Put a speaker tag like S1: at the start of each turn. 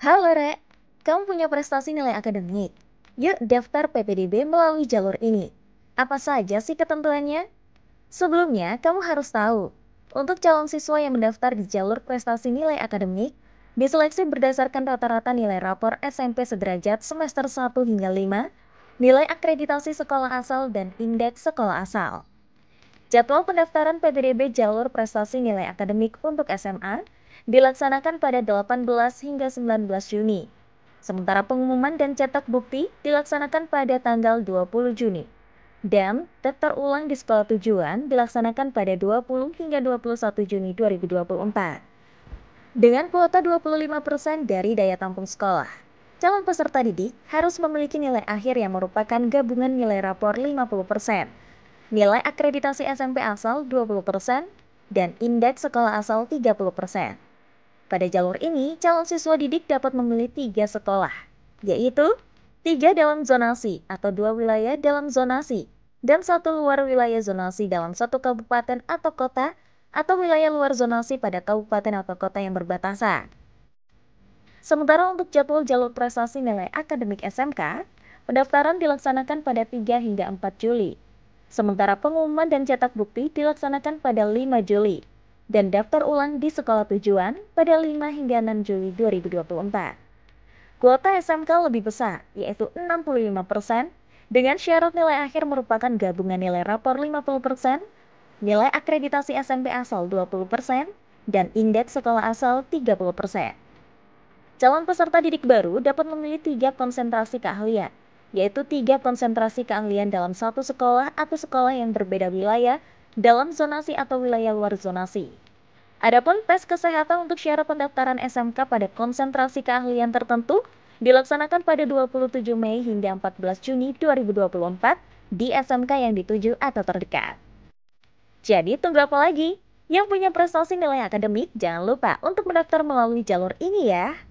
S1: Halo Re, kamu punya prestasi nilai akademik? Yuk daftar PPDB melalui jalur ini. Apa saja sih ketentuannya? Sebelumnya, kamu harus tahu, untuk calon siswa yang mendaftar di jalur prestasi nilai akademik, diseleksi berdasarkan rata-rata nilai rapor SMP sederajat semester 1 hingga 5, nilai akreditasi sekolah asal dan indeks sekolah asal. Jadwal pendaftaran PPDB jalur prestasi nilai akademik untuk SMA dilaksanakan pada 18 hingga 19 Juni. Sementara pengumuman dan cetak bukti dilaksanakan pada tanggal 20 Juni. Dan daftar ulang di sekolah tujuan dilaksanakan pada 20 hingga 21 Juni 2024. Dengan kuota 25% dari daya tampung sekolah. Calon peserta didik harus memiliki nilai akhir yang merupakan gabungan nilai rapor 50%, nilai akreditasi SMP asal 20%, dan indeks sekolah asal 30%. Pada jalur ini, calon siswa didik dapat memilih tiga sekolah, yaitu tiga dalam zonasi atau dua wilayah dalam zonasi, dan satu luar wilayah zonasi dalam satu kabupaten atau kota, atau wilayah luar zonasi pada kabupaten atau kota yang berbatasan. Sementara untuk jadwal jalur prestasi nilai akademik SMK, pendaftaran dilaksanakan pada 3 hingga 4 Juli. Sementara pengumuman dan cetak bukti dilaksanakan pada 5 Juli dan daftar ulang di sekolah tujuan pada 5 hingga 6 Juli 2024. Kuota SMK lebih besar, yaitu 65%, dengan syarat nilai akhir merupakan gabungan nilai rapor 50%, nilai akreditasi SMP asal 20%, dan indeks sekolah asal 30%. Calon peserta didik baru dapat memilih tiga konsentrasi keahlian, yaitu tiga konsentrasi keahlian dalam satu sekolah atau sekolah yang berbeda wilayah dalam zonasi atau wilayah luar zonasi. Adapun tes kesehatan untuk syarat pendaftaran SMK pada konsentrasi keahlian tertentu dilaksanakan pada 27 Mei hingga 14 Juni 2024 di SMK yang dituju atau terdekat. Jadi tunggu apa lagi? Yang punya prestasi nilai akademik jangan lupa untuk mendaftar melalui jalur ini ya.